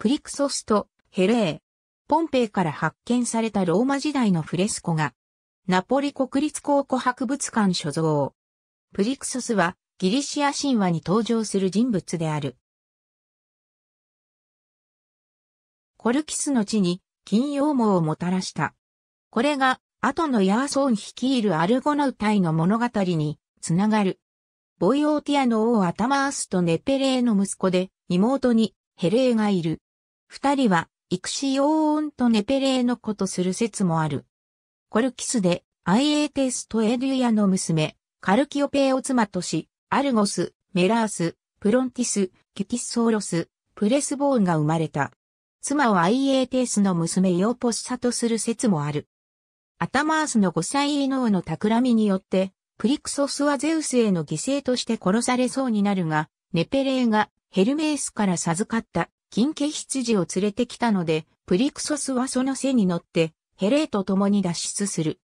プリクソスト、ヘレー。ポンペイから発見されたローマ時代のフレスコが、ナポリ国立考古博物館所蔵。プリクソスはギリシア神話に登場する人物である。コルキスの地に金羊毛をもたらした。これが後のヤーソン率いるアルゴナウタイの物語につながる。ボイオーティアの王アタマースとネペレーの息子で妹にヘレーがいる。二人は、イクシオーンとネペレーの子とする説もある。コルキスで、アイエーテスとエデュヤの娘、カルキオペーを妻とし、アルゴス、メラース、プロンティス、キュキス・ソーロス、プレスボーンが生まれた。妻はアイエーテスの娘ヨーポッサとする説もある。アタマースの5歳以能の企みによって、プリクソスはゼウスへの犠牲として殺されそうになるが、ネペレーがヘルメースから授かった金家羊を連れてきたので、プリクソスはその背に乗って、ヘレーと共に脱出する。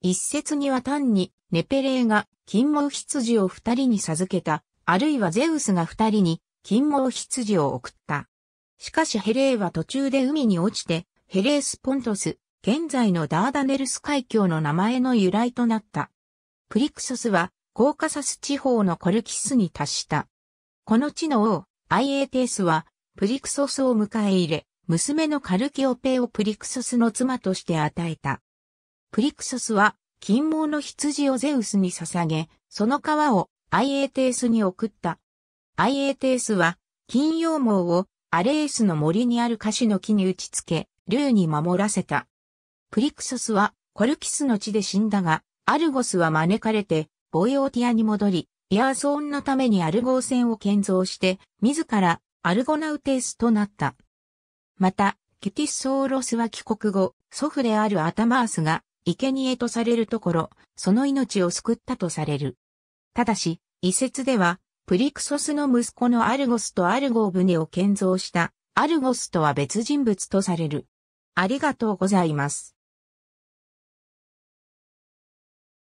一説には単に、ネペレーが金毛羊を二人に授けた、あるいはゼウスが二人に金毛羊を送った。しかしヘレーは途中で海に落ちて、ヘレースポントス、現在のダーダネルス海峡の名前の由来となった。プリクソスは、コーカサス地方のコルキスに達した。この地の王、アイエーテースは、プリクソスを迎え入れ、娘のカルキオペをプリクソスの妻として与えた。プリクソスは、金毛の羊をゼウスに捧げ、その皮をアイエーテースに送った。アイエーテースは、金羊毛をアレースの森にあるカシの木に打ち付け、竜に守らせた。プリクソスは、コルキスの地で死んだが、アルゴスは招かれて、ボイオーティアに戻り、イアーソーンのためにアルゴー戦を建造して、自らアルゴナウテースとなった。また、キュティス・ソーロスは帰国後、祖父であるアタマースが、生贄とされるところ、その命を救ったとされる。ただし、一説では、プリクソスの息子のアルゴスとアルゴーブネを建造した、アルゴスとは別人物とされる。ありがとうございます。